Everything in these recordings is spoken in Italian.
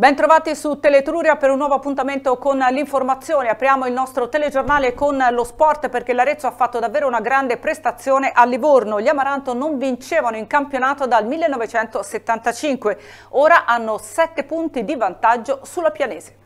Bentrovati su Teletruria per un nuovo appuntamento con l'informazione. Apriamo il nostro telegiornale con lo sport perché l'Arezzo ha fatto davvero una grande prestazione a Livorno. Gli Amaranto non vincevano in campionato dal 1975. Ora hanno 7 punti di vantaggio sulla Pianese.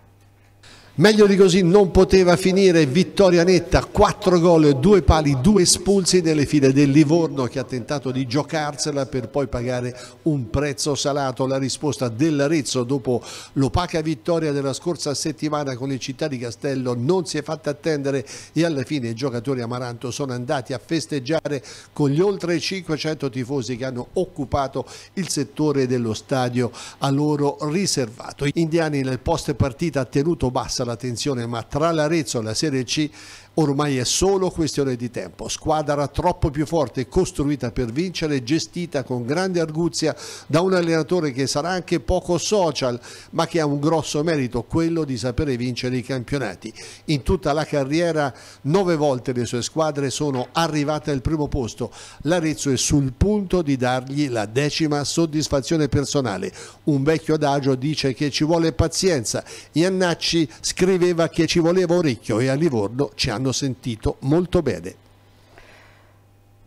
Meglio di così non poteva finire, vittoria netta, 4 gol, 2 pali, 2 espulsi nelle file del Livorno che ha tentato di giocarsela per poi pagare un prezzo salato. La risposta dell'Arezzo dopo l'opaca vittoria della scorsa settimana con il Città di Castello non si è fatta attendere e alla fine i giocatori Amaranto sono andati a festeggiare con gli oltre 500 tifosi che hanno occupato il settore dello stadio a loro riservato. Indiani nel post partita ha tenuto bassa la tensione, ma tra l'Arezzo e la Serie C Ormai è solo questione di tempo. Squadra troppo più forte, costruita per vincere, gestita con grande arguzia da un allenatore che sarà anche poco social, ma che ha un grosso merito, quello di sapere vincere i campionati. In tutta la carriera, nove volte le sue squadre sono arrivate al primo posto. L'Arezzo è sul punto di dargli la decima soddisfazione personale. Un vecchio adagio dice che ci vuole pazienza. Iannacci scriveva che ci voleva orecchio e a Livorno ci hanno hanno sentito molto bene.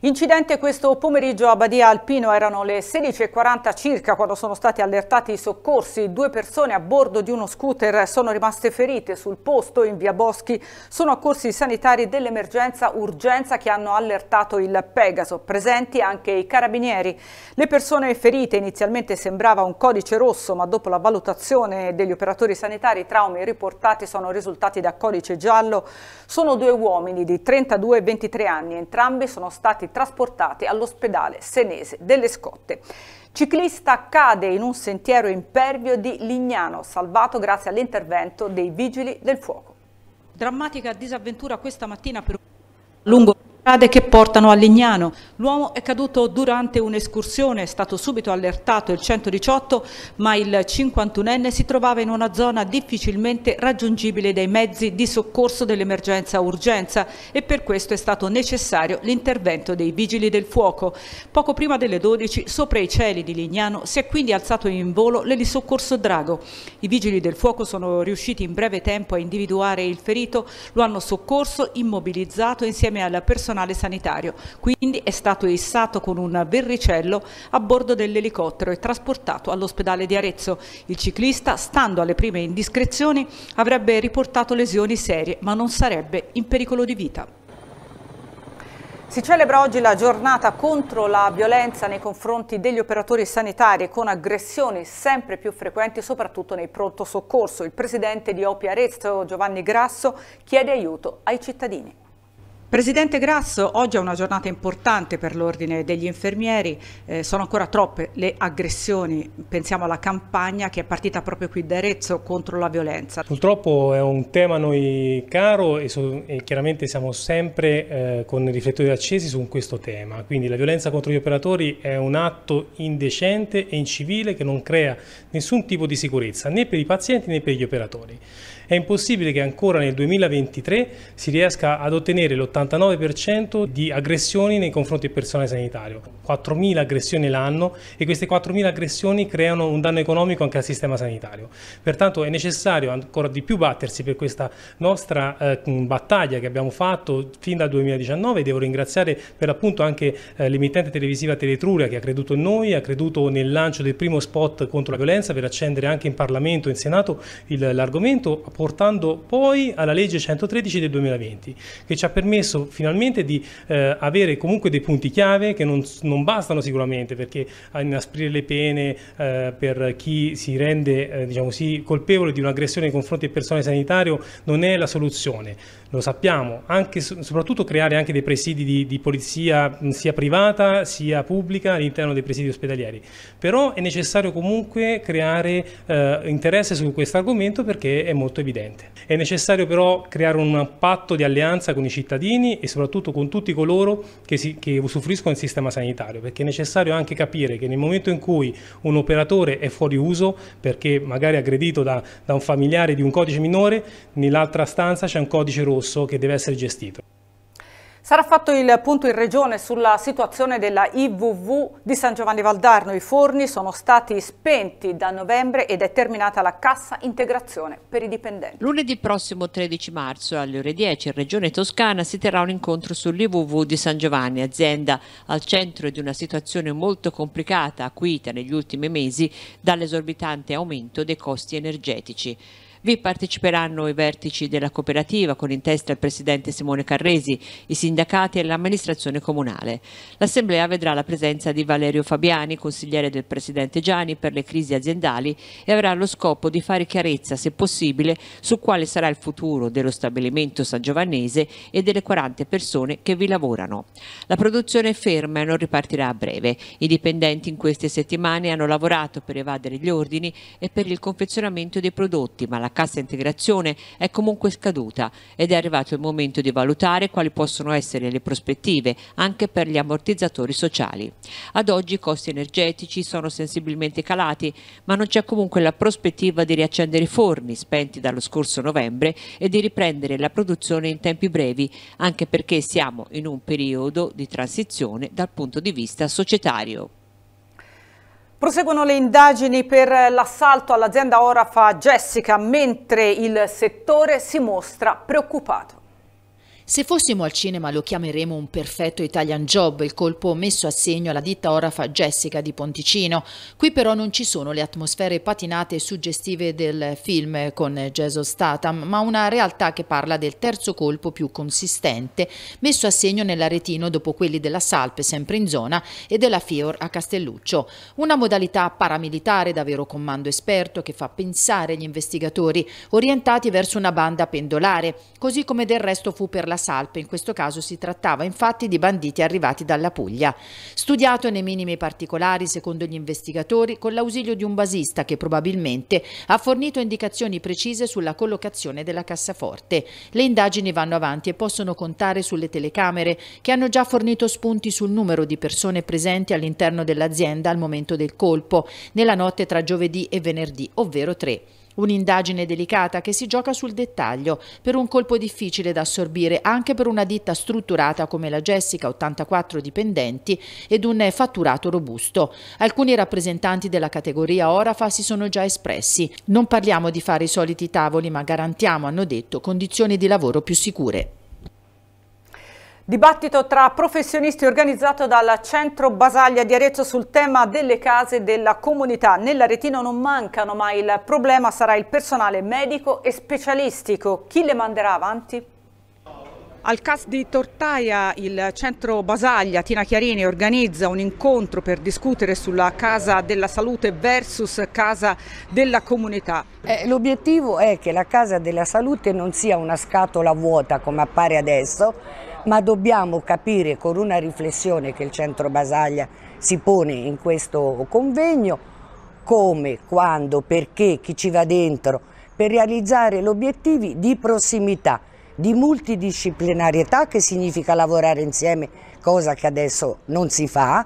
Incidente questo pomeriggio a Badia Alpino, erano le 16.40 circa quando sono stati allertati i soccorsi. Due persone a bordo di uno scooter sono rimaste ferite sul posto in via Boschi. Sono accorsi i sanitari dell'emergenza urgenza che hanno allertato il Pegaso, presenti anche i carabinieri. Le persone ferite inizialmente sembrava un codice rosso, ma dopo la valutazione degli operatori sanitari i traumi riportati sono risultati da codice giallo. Sono due uomini di 32 e 23 anni, entrambi sono stati trasportate all'ospedale senese delle Scotte. Ciclista cade in un sentiero impervio di Lignano, salvato grazie all'intervento dei vigili del fuoco. Drammatica disavventura questa mattina per lungo strade che portano a Lignano. L'uomo è caduto durante un'escursione, è stato subito allertato il 118, ma il 51enne si trovava in una zona difficilmente raggiungibile dai mezzi di soccorso dell'emergenza urgenza e per questo è stato necessario l'intervento dei vigili del fuoco. Poco prima delle 12, sopra i cieli di Lignano, si è quindi alzato in volo l'elisoccorso Drago. I vigili del fuoco sono riusciti in breve tempo a individuare il ferito, lo hanno soccorso, immobilizzato insieme al personale personale sanitario, quindi è stato issato con un verricello a bordo dell'elicottero e trasportato all'ospedale di Arezzo. Il ciclista, stando alle prime indiscrezioni, avrebbe riportato lesioni serie ma non sarebbe in pericolo di vita. Si celebra oggi la giornata contro la violenza nei confronti degli operatori sanitari con aggressioni sempre più frequenti soprattutto nei pronto soccorso. Il presidente di Opi Arezzo Giovanni Grasso chiede aiuto ai cittadini. Presidente Grasso, oggi è una giornata importante per l'ordine degli infermieri, eh, sono ancora troppe le aggressioni, pensiamo alla campagna che è partita proprio qui da Arezzo contro la violenza. Purtroppo è un tema a noi caro e, so, e chiaramente siamo sempre eh, con i riflettori accesi su questo tema, quindi la violenza contro gli operatori è un atto indecente e incivile che non crea nessun tipo di sicurezza né per i pazienti né per gli operatori. È impossibile che ancora nel 2023 si riesca ad ottenere l'80% 89% di aggressioni nei confronti del personale sanitario, 4.000 aggressioni l'anno e queste 4.000 aggressioni creano un danno economico anche al sistema sanitario. Pertanto è necessario ancora di più battersi per questa nostra eh, battaglia che abbiamo fatto fin dal 2019 devo ringraziare per appunto anche eh, l'emittente televisiva Teletruria che ha creduto in noi, ha creduto nel lancio del primo spot contro la violenza per accendere anche in Parlamento, e in Senato, l'argomento portando poi alla legge 113 del 2020 che ci ha permesso permesso finalmente di eh, avere comunque dei punti chiave che non, non, bastano sicuramente perché inasprire le pene eh, per chi si rende eh, diciamo sì, colpevole di un'aggressione nei confronti del personale sanitario non è la soluzione, lo sappiamo, anche, soprattutto creare anche dei presidi di, di polizia sia privata sia pubblica all'interno dei presidi ospedalieri, però è necessario comunque creare eh, interesse su questo argomento perché è molto evidente. È necessario però creare un patto di alleanza con i cittadini cittadini e soprattutto con tutti coloro che, si, che usufruiscono del sistema sanitario, perché è necessario anche capire che nel momento in cui un operatore è fuori uso, perché magari aggredito da, da un familiare di un codice minore, nell'altra stanza c'è un codice rosso che deve essere gestito. Sarà fatto il punto in regione sulla situazione della IVV di San Giovanni Valdarno. I forni sono stati spenti da novembre ed è terminata la cassa integrazione per i dipendenti. Lunedì prossimo 13 marzo alle ore 10 in Regione Toscana si terrà un incontro sull'IVV di San Giovanni, azienda al centro di una situazione molto complicata acuita negli ultimi mesi dall'esorbitante aumento dei costi energetici. Vi parteciperanno i vertici della cooperativa con in testa il presidente Simone Carresi, i sindacati e l'amministrazione comunale. L'assemblea vedrà la presenza di Valerio Fabiani, consigliere del presidente Gianni per le crisi aziendali e avrà lo scopo di fare chiarezza, se possibile, su quale sarà il futuro dello stabilimento San Giovannese e delle 40 persone che vi lavorano. La produzione è ferma e non ripartirà a breve. I dipendenti in queste settimane hanno lavorato per evadere gli ordini e per il confezionamento dei prodotti, ma la cassa integrazione è comunque scaduta ed è arrivato il momento di valutare quali possono essere le prospettive anche per gli ammortizzatori sociali. Ad oggi i costi energetici sono sensibilmente calati, ma non c'è comunque la prospettiva di riaccendere i forni spenti dallo scorso novembre e di riprendere la produzione in tempi brevi, anche perché siamo in un periodo di transizione dal punto di vista societario. Proseguono le indagini per l'assalto all'azienda Orafa Jessica, mentre il settore si mostra preoccupato. Se fossimo al cinema lo chiameremo un perfetto Italian job, il colpo messo a segno alla ditta orafa Jessica di Ponticino. Qui però non ci sono le atmosfere patinate e suggestive del film con Jason Statham, ma una realtà che parla del terzo colpo più consistente, messo a segno nell'aretino dopo quelli della Salpe, sempre in zona, e della Fior a Castelluccio. Una modalità paramilitare davvero comando esperto che fa pensare gli investigatori, orientati verso una banda pendolare, così come del resto fu per la Salpe, in questo caso si trattava infatti di banditi arrivati dalla Puglia. Studiato nei minimi particolari, secondo gli investigatori, con l'ausilio di un basista che probabilmente ha fornito indicazioni precise sulla collocazione della cassaforte. Le indagini vanno avanti e possono contare sulle telecamere che hanno già fornito spunti sul numero di persone presenti all'interno dell'azienda al momento del colpo, nella notte tra giovedì e venerdì, ovvero tre. Un'indagine delicata che si gioca sul dettaglio, per un colpo difficile da assorbire anche per una ditta strutturata come la Jessica, 84 dipendenti, ed un fatturato robusto. Alcuni rappresentanti della categoria Orafa si sono già espressi. Non parliamo di fare i soliti tavoli, ma garantiamo, hanno detto, condizioni di lavoro più sicure. Dibattito tra professionisti organizzato dal Centro Basaglia di Arezzo sul tema delle case della comunità. Nell'Aretino non mancano, ma il problema sarà il personale medico e specialistico. Chi le manderà avanti? Al CAS di Tortaia il centro Basaglia Tina Chiarini organizza un incontro per discutere sulla Casa della Salute versus Casa della Comunità. Eh, L'obiettivo è che la Casa della Salute non sia una scatola vuota come appare adesso, ma dobbiamo capire con una riflessione che il Centro Basaglia si pone in questo convegno come, quando, perché, chi ci va dentro, per realizzare gli obiettivi di prossimità, di multidisciplinarietà che significa lavorare insieme, cosa che adesso non si fa,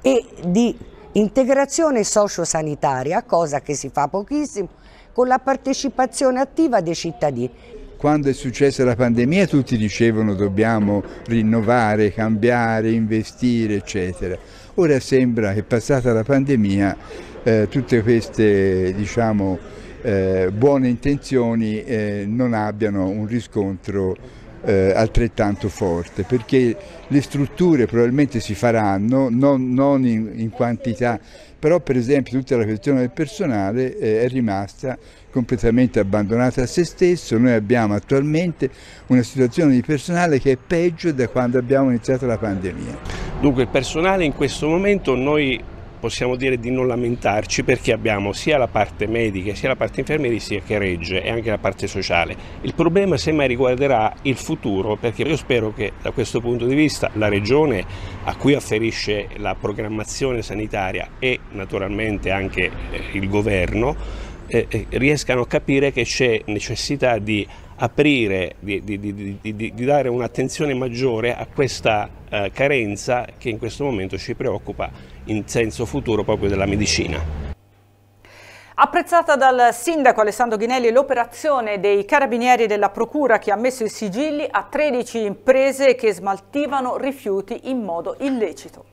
e di integrazione sociosanitaria, cosa che si fa pochissimo, con la partecipazione attiva dei cittadini. Quando è successa la pandemia tutti dicevano dobbiamo rinnovare, cambiare, investire, eccetera. Ora sembra che passata la pandemia eh, tutte queste diciamo, eh, buone intenzioni eh, non abbiano un riscontro eh, altrettanto forte, perché le strutture probabilmente si faranno non, non in, in, quantità però per esempio tutta la questione del personale eh, è rimasta completamente abbandonata a se stesso, noi abbiamo attualmente una situazione di personale che è peggio da quando abbiamo iniziato la pandemia. Dunque il personale in questo momento noi possiamo dire di non lamentarci perché abbiamo sia la parte medica, sia la parte infermieristica che regge e anche la parte sociale. Il problema semmai riguarderà il futuro perché io spero che da questo punto di vista la regione a cui afferisce la programmazione sanitaria e naturalmente anche eh, il governo eh, eh, riescano a capire che c'è necessità di aprire, di, di, di, di dare un'attenzione maggiore a questa eh, carenza che in questo momento ci preoccupa in senso futuro proprio della medicina. Apprezzata dal sindaco Alessandro Ghinelli l'operazione dei carabinieri della Procura che ha messo i sigilli a 13 imprese che smaltivano rifiuti in modo illecito.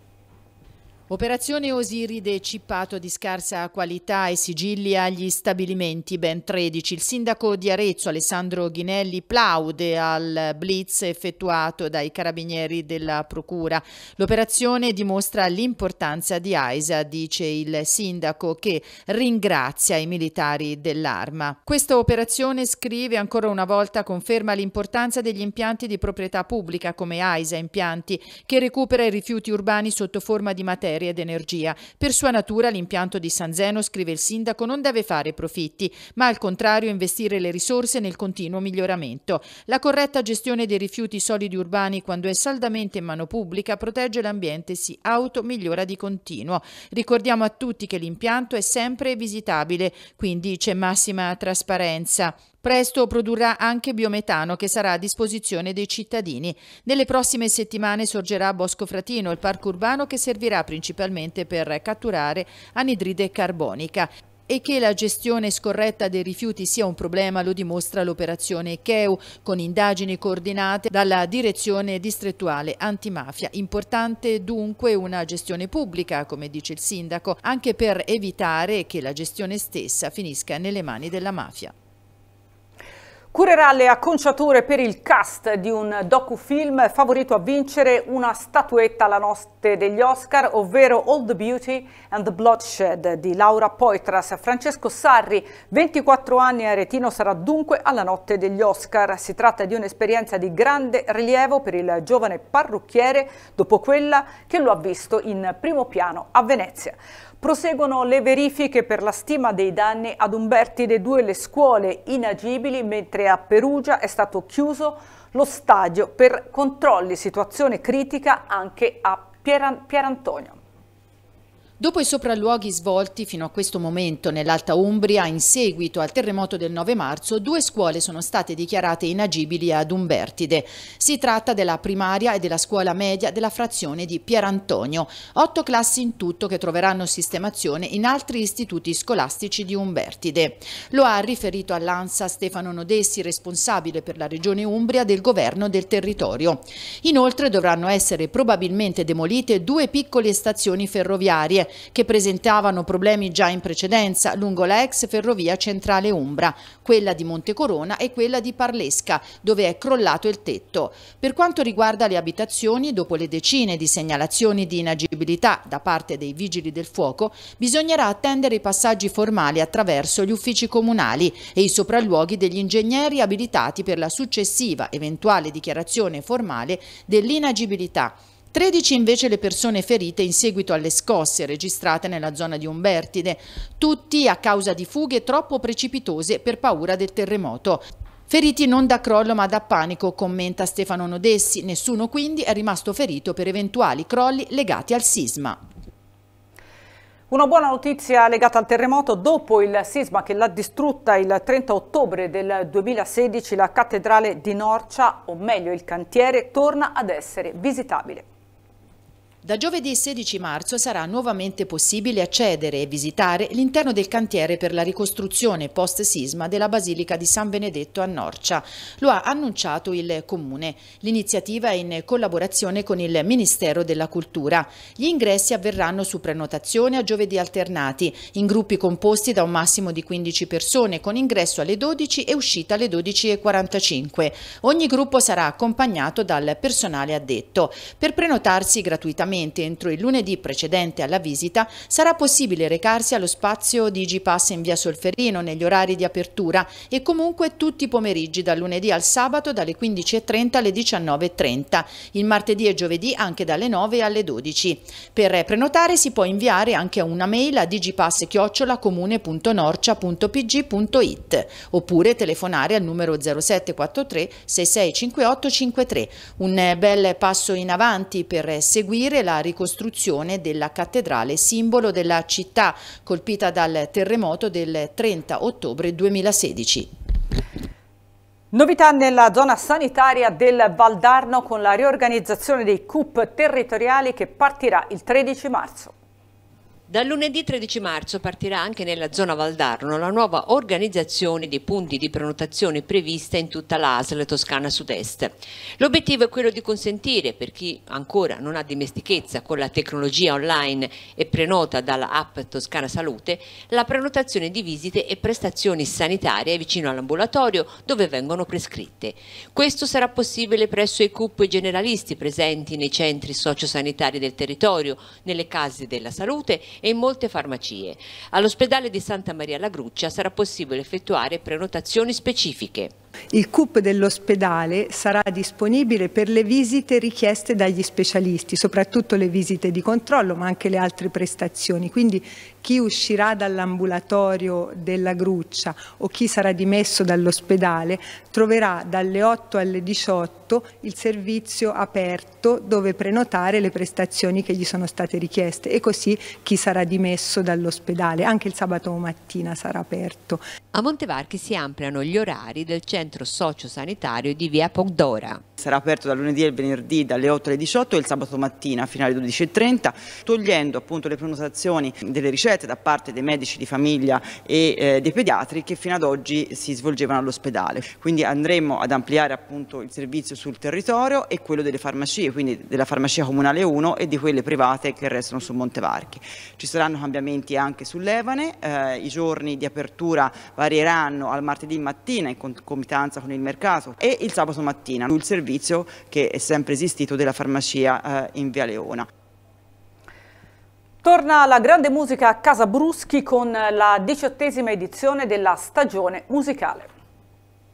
Operazione Osiride Cippato di scarsa qualità e sigilli agli stabilimenti, ben 13. Il sindaco di Arezzo Alessandro Ghinelli plaude al blitz effettuato dai carabinieri della procura. L'operazione dimostra l'importanza di AISA, dice il sindaco che ringrazia i militari dell'arma. Questa operazione, scrive, ancora una volta conferma l'importanza degli impianti di proprietà pubblica come AISA Impianti che recupera i rifiuti urbani sotto forma di materia materia ed energia. Per sua natura l'impianto di San Zeno, scrive il sindaco, non deve fare profitti, ma al contrario investire le risorse nel continuo miglioramento. La corretta gestione dei rifiuti solidi urbani quando è saldamente in mano pubblica protegge l'ambiente e si auto-migliora di continuo. Ricordiamo a tutti che l'impianto è sempre visitabile, quindi c'è massima trasparenza. Presto produrrà anche biometano che sarà a disposizione dei cittadini. Nelle prossime settimane sorgerà Bosco Fratino, il parco urbano che servirà principalmente per catturare anidride carbonica. E che la gestione scorretta dei rifiuti sia un problema lo dimostra l'operazione CHEU, con indagini coordinate dalla direzione distrettuale antimafia. Importante dunque una gestione pubblica, come dice il sindaco, anche per evitare che la gestione stessa finisca nelle mani della mafia. Curerà le acconciature per il cast di un docufilm favorito a vincere una statuetta alla notte degli Oscar, ovvero All the Beauty and the Bloodshed di Laura Poitras. Francesco Sarri, 24 anni a Retino, sarà dunque alla notte degli Oscar. Si tratta di un'esperienza di grande rilievo per il giovane parrucchiere dopo quella che lo ha visto in primo piano a Venezia. Proseguono le verifiche per la stima dei danni ad Umberti de due le scuole inagibili, mentre a Perugia è stato chiuso lo stadio per controlli, situazione critica anche a Pier Pierantonio. Dopo i sopralluoghi svolti fino a questo momento nell'Alta Umbria in seguito al terremoto del 9 marzo, due scuole sono state dichiarate inagibili ad Umbertide. Si tratta della primaria e della scuola media della frazione di Pierantonio, otto classi in tutto che troveranno sistemazione in altri istituti scolastici di Umbertide. Lo ha riferito all'ANSA Stefano Nodessi, responsabile per la regione Umbria del governo del territorio. Inoltre dovranno essere probabilmente demolite due piccole stazioni ferroviarie che presentavano problemi già in precedenza lungo la ex ferrovia centrale Umbra, quella di Montecorona e quella di Parlesca, dove è crollato il tetto. Per quanto riguarda le abitazioni, dopo le decine di segnalazioni di inagibilità da parte dei vigili del fuoco, bisognerà attendere i passaggi formali attraverso gli uffici comunali e i sopralluoghi degli ingegneri abilitati per la successiva eventuale dichiarazione formale dell'inagibilità 13 invece le persone ferite in seguito alle scosse registrate nella zona di Umbertide, tutti a causa di fughe troppo precipitose per paura del terremoto. Feriti non da crollo ma da panico, commenta Stefano Nodessi, nessuno quindi è rimasto ferito per eventuali crolli legati al sisma. Una buona notizia legata al terremoto, dopo il sisma che l'ha distrutta il 30 ottobre del 2016, la cattedrale di Norcia, o meglio il cantiere, torna ad essere visitabile. Da giovedì 16 marzo sarà nuovamente possibile accedere e visitare l'interno del cantiere per la ricostruzione post-sisma della Basilica di San Benedetto a Norcia. Lo ha annunciato il Comune. L'iniziativa è in collaborazione con il Ministero della Cultura. Gli ingressi avverranno su prenotazione a giovedì alternati, in gruppi composti da un massimo di 15 persone, con ingresso alle 12 e uscita alle 12.45. Ogni gruppo sarà accompagnato dal personale addetto. Per prenotarsi gratuitamente solamente entro il lunedì precedente alla visita sarà possibile recarsi allo spazio Digipass in via Solferino negli orari di apertura e comunque tutti i pomeriggi dal lunedì al sabato dalle 15.30 alle 19.30, il martedì e giovedì anche dalle 9 alle 12. Per prenotare si può inviare anche una mail a digipass-comune.norcia.pg.it oppure telefonare al numero 0743 665853. Un bel passo in avanti per seguire eseguire la ricostruzione della cattedrale, simbolo della città colpita dal terremoto del 30 ottobre 2016. Novità nella zona sanitaria del Valdarno con la riorganizzazione dei CUP territoriali che partirà il 13 marzo. Dal lunedì 13 marzo partirà anche nella zona Valdarno la nuova organizzazione dei punti di prenotazione prevista in tutta l'ASL Toscana Sud-Est. L'obiettivo è quello di consentire per chi ancora non ha dimestichezza con la tecnologia online e prenota dalla app Toscana Salute la prenotazione di visite e prestazioni sanitarie vicino all'ambulatorio dove vengono prescritte. Questo sarà possibile presso i CUP generalisti presenti nei centri sociosanitari del territorio, nelle case della salute e in molte farmacie. All'ospedale di Santa Maria la Gruccia sarà possibile effettuare prenotazioni specifiche. Il CUP dell'ospedale sarà disponibile per le visite richieste dagli specialisti, soprattutto le visite di controllo ma anche le altre prestazioni. Quindi chi uscirà dall'ambulatorio della Gruccia o chi sarà dimesso dall'ospedale troverà dalle 8 alle 18 il servizio aperto dove prenotare le prestazioni che gli sono state richieste e così chi sarà dimesso dall'ospedale. Anche il sabato mattina sarà aperto. A Montevarchi si ampliano gli orari del centro centro sociosanitario di via Pondora. Sarà aperto da lunedì al venerdì dalle 8 alle 18 e il sabato mattina fino alle 12.30, togliendo appunto le prenotazioni delle ricette da parte dei medici di famiglia e eh, dei pediatri che fino ad oggi si svolgevano all'ospedale. Quindi andremo ad ampliare appunto il servizio sul territorio e quello delle farmacie, quindi della farmacia comunale 1 e di quelle private che restano su Montevarchi. Ci saranno cambiamenti anche sull'Evane, eh, i giorni di apertura varieranno al martedì mattina in concomitanza concomitanza con il mercato e il sabato mattina sul servizio che è sempre esistito della farmacia eh, in Via Leona. Torna la grande musica a Casa Bruschi con la diciottesima edizione della stagione musicale.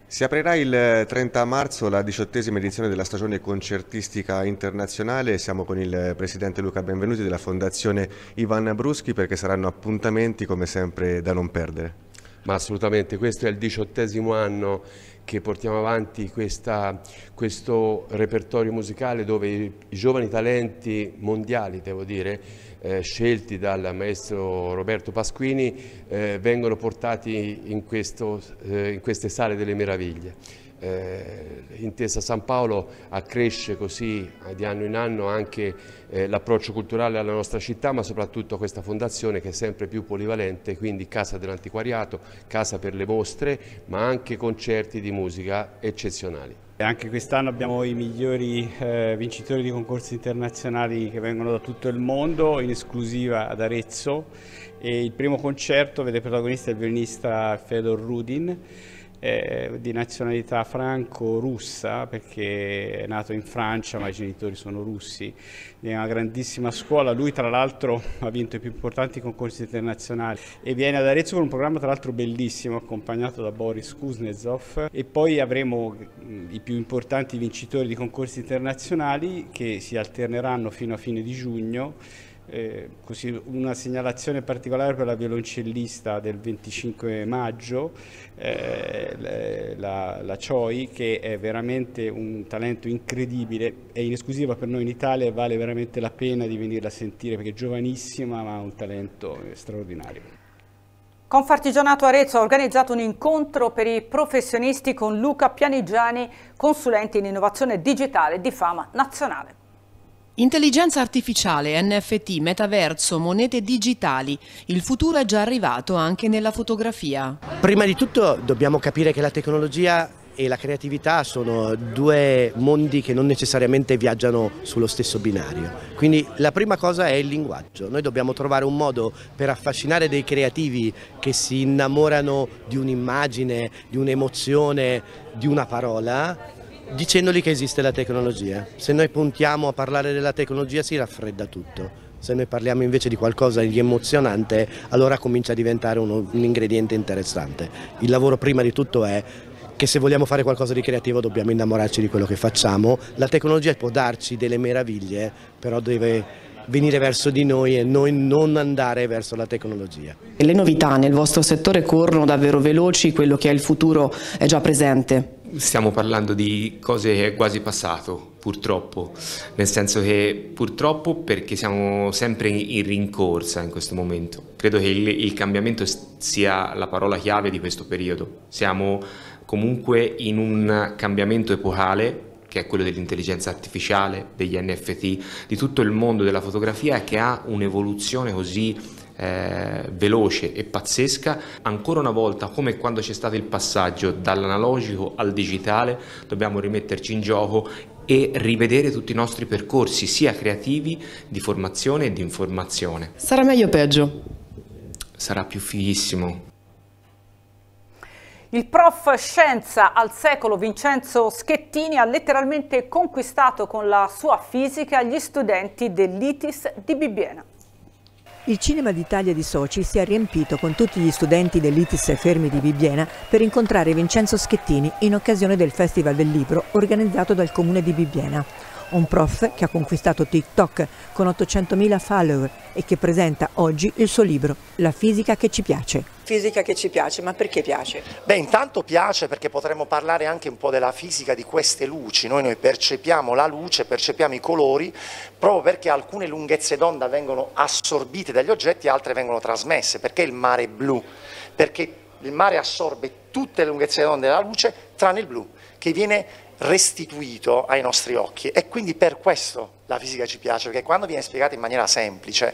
Si aprirà il 30 eh, marzo la diciottesima edizione della stagione concertistica internazionale, siamo con il presidente Luca Benvenuti della fondazione Ivan Bruschi perché saranno appuntamenti come sempre da non perdere. Ma assolutamente, questo è il diciottesimo anno che portiamo avanti questa, questo repertorio musicale dove i, i, giovani talenti mondiali, devo dire, eh, scelti dal maestro Roberto Pasquini, eh, vengono portati in, questo, eh, in queste sale delle meraviglie eh, Intesa San Paolo accresce così eh, di anno in anno anche eh, l'approccio culturale alla nostra città ma soprattutto questa fondazione che è sempre più polivalente quindi casa dell'antiquariato, casa per le mostre ma anche concerti di musica eccezionali. Anche quest'anno abbiamo i migliori eh, vincitori di concorsi internazionali che vengono da tutto il mondo, in esclusiva ad Arezzo e il primo concerto vede protagonista il violinista Fedor Rudin eh, di nazionalità franco-russa perché è nato in Francia ma i genitori sono russi, è una grandissima scuola, lui tra l'altro ha vinto i più importanti concorsi internazionali e viene ad Arezzo con un programma tra l'altro bellissimo accompagnato da Boris Kuznetsov e poi avremo mm, i più importanti vincitori di concorsi internazionali che si alterneranno fino a fine di giugno eh, così, una segnalazione particolare per la violoncellista del 25 maggio, eh, la, la Choi, che è veramente un talento incredibile, è in esclusiva per noi in Italia e vale veramente la pena di venirla a sentire perché è giovanissima ma ha un talento straordinario. Confartigianato Arezzo ha organizzato un incontro per i professionisti con Luca Pianigiani, consulente in innovazione digitale di fama nazionale. Intelligenza artificiale, NFT, metaverso, monete digitali. Il futuro è già arrivato anche nella fotografia. Prima di tutto dobbiamo capire che la tecnologia e la creatività sono due mondi che non necessariamente viaggiano sullo stesso binario. Quindi la prima cosa è il linguaggio. Noi dobbiamo trovare un modo per affascinare dei creativi che si innamorano di un'immagine, di un'emozione, di una parola dicendogli che esiste la tecnologia. Se noi puntiamo a parlare della tecnologia si raffredda tutto. Se noi parliamo invece di qualcosa di emozionante, allora comincia a diventare uno, un ingrediente interessante. Il lavoro prima di tutto è che se vogliamo fare qualcosa di creativo dobbiamo innamorarci di quello che facciamo. La tecnologia può darci delle meraviglie, però deve venire verso di noi e noi non andare verso la tecnologia. Le novità nel vostro settore corrono davvero veloci, quello che è il futuro è già presente stiamo parlando di cose quasi passato, purtroppo, nel senso che purtroppo perché siamo sempre in rincorsa in questo momento. Credo che il, il cambiamento sia la parola chiave di questo periodo. Siamo comunque in un cambiamento epocale che è quello dell'intelligenza artificiale, degli NFT, di tutto il mondo della fotografia che ha un'evoluzione così eh, veloce e pazzesca, ancora una volta come quando c'è stato il passaggio dall'analogico al digitale dobbiamo rimetterci in gioco e rivedere tutti i nostri percorsi sia creativi di formazione e di informazione. Sarà meglio o peggio? Sarà più fighissimo. Il prof scienza al secolo Vincenzo Schettini ha letteralmente conquistato con la sua fisica gli studenti dell'ITIS di Bibbiena. Il Cinema d'Italia di Soci si è riempito con tutti gli studenti dell'ITIS Fermi di Bibbiena per incontrare Vincenzo Schettini in occasione del Festival del Libro organizzato dal Comune di Bibbiena un prof che ha conquistato TikTok con 800.000 follower e che presenta oggi il suo libro La fisica che ci piace. Fisica che ci piace, ma perché piace? Beh, intanto piace perché potremmo parlare anche un po' della fisica di queste luci. Noi, noi percepiamo la luce, percepiamo i colori, proprio perché alcune lunghezze d'onda vengono assorbite dagli oggetti e altre vengono trasmesse. Perché il mare è blu? Perché il mare assorbe tutte le lunghezze d'onda della luce tranne il blu, che viene restituito ai nostri occhi e quindi per questo la fisica ci piace, perché quando viene spiegata in maniera semplice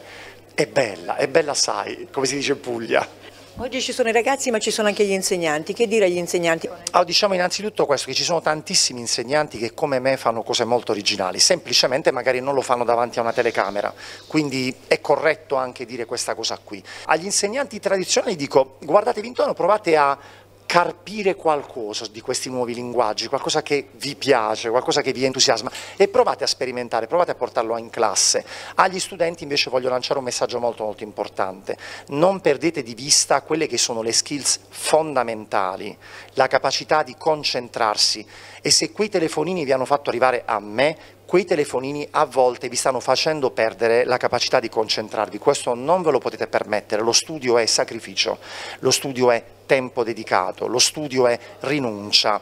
è bella, è bella sai, come si dice in Puglia. Oggi ci sono i ragazzi ma ci sono anche gli insegnanti, che dire agli insegnanti? Ah, diciamo innanzitutto questo, che ci sono tantissimi insegnanti che come me fanno cose molto originali, semplicemente magari non lo fanno davanti a una telecamera, quindi è corretto anche dire questa cosa qui. Agli insegnanti tradizionali dico guardatevi intorno, provate a carpire qualcosa di questi nuovi linguaggi, qualcosa che vi piace, qualcosa che vi entusiasma e provate a sperimentare, provate a portarlo in classe. Agli studenti invece voglio lanciare un messaggio molto molto importante, non perdete di vista quelle che sono le skills fondamentali, la capacità di concentrarsi e se quei telefonini vi hanno fatto arrivare a me, quei telefonini a volte vi stanno facendo perdere la capacità di concentrarvi, questo non ve lo potete permettere, lo studio è sacrificio, lo studio è tempo dedicato, lo studio è rinuncia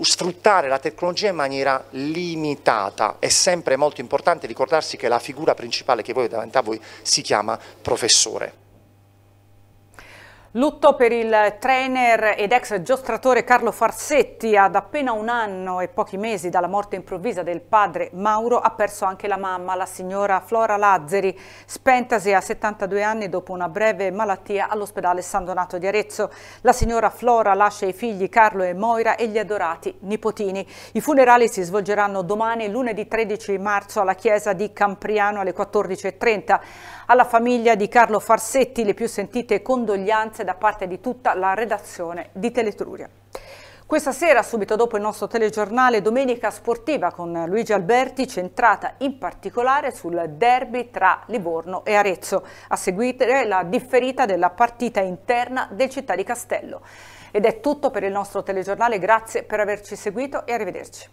sfruttare la tecnologia in maniera limitata. È sempre molto importante ricordarsi che la figura principale che voi davanti a voi si chiama professore. Lutto per il trainer ed ex giostratore Carlo Farsetti. Ad appena un anno e pochi mesi dalla morte improvvisa del padre Mauro ha perso anche la mamma, la signora Flora Lazzeri, spentasi a 72 anni dopo una breve malattia all'ospedale San Donato di Arezzo. La signora Flora lascia i figli Carlo e Moira e gli adorati nipotini. I funerali si svolgeranno domani, lunedì 13 marzo, alla chiesa di Campriano alle 14.30. Alla famiglia di Carlo Farsetti le più sentite condoglianze ringrazianze da parte di tutta la redazione di Teletruria. Questa sera, subito dopo il nostro telegiornale Domenica Sportiva con Luigi Alberti, centrata in particolare sul derby tra Livorno e Arezzo, a seguire la differita della partita interna del Città di Castello. Ed è tutto per il nostro telegiornale, grazie per averci seguito e arrivederci.